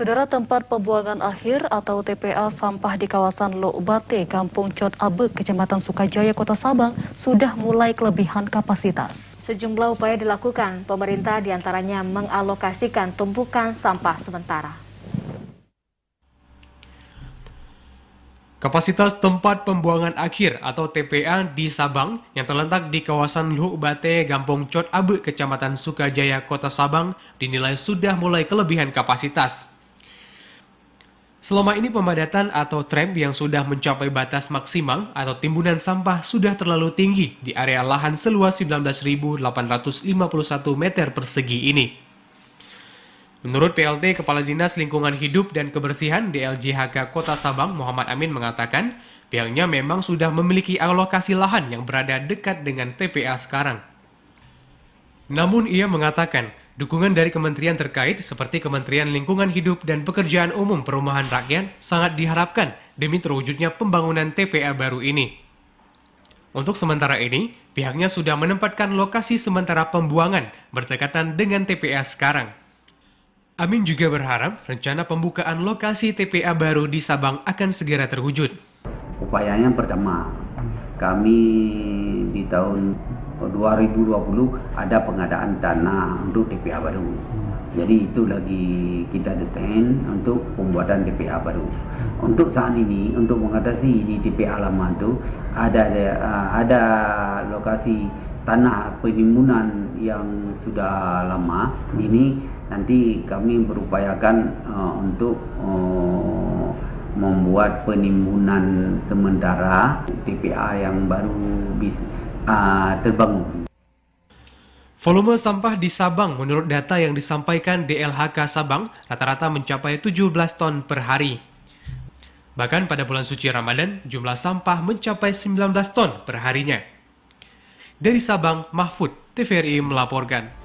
Saudara tempat pembuangan akhir atau TPA sampah di kawasan Loubate, Kampung Cot Abek, Kecamatan Sukajaya, Kota Sabang sudah mulai kelebihan kapasitas. Sejumlah upaya dilakukan, pemerintah diantaranya mengalokasikan tumpukan sampah sementara. Kapasitas tempat pembuangan akhir atau TPA di Sabang yang terletak di kawasan Luhuk Bate, Gampong Cot Abe, Kecamatan Sukajaya, Kota Sabang dinilai sudah mulai kelebihan kapasitas. Selama ini pemadatan atau tram yang sudah mencapai batas maksimal atau timbunan sampah sudah terlalu tinggi di area lahan seluas 19.851 meter persegi ini. Menurut PLT Kepala Dinas Lingkungan Hidup dan Kebersihan DLJHK Kota Sabang Muhammad Amin mengatakan pihaknya memang sudah memiliki alokasi lahan yang berada dekat dengan TPA sekarang. Namun ia mengatakan Dukungan dari kementerian terkait seperti Kementerian Lingkungan Hidup dan Pekerjaan Umum Perumahan Rakyat sangat diharapkan demi terwujudnya pembangunan TPA baru ini. Untuk sementara ini, pihaknya sudah menempatkan lokasi sementara pembuangan berdekatan dengan TPA sekarang. Amin juga berharap rencana pembukaan lokasi TPA baru di Sabang akan segera terwujud upayanya pertama kami di tahun 2020 ada pengadaan tanah untuk TPA baru. Jadi itu lagi kita desain untuk pembuatan TPA baru. Untuk saat ini untuk mengatasi di TPA lama itu ada ah, ada lokasi tanah penimbunan yang sudah lama ini nanti kami berupayakan uh, untuk uh, membuat penimbunan sementara TPA yang baru uh, ah, terbangun. Volume sampah di Sabang menurut data yang disampaikan DLHK Sabang rata-rata mencapai 17 ton per hari. Bahkan pada bulan suci Ramadan, jumlah sampah mencapai 19 ton per harinya. Dari Sabang, Mahfud, TVRI melaporkan.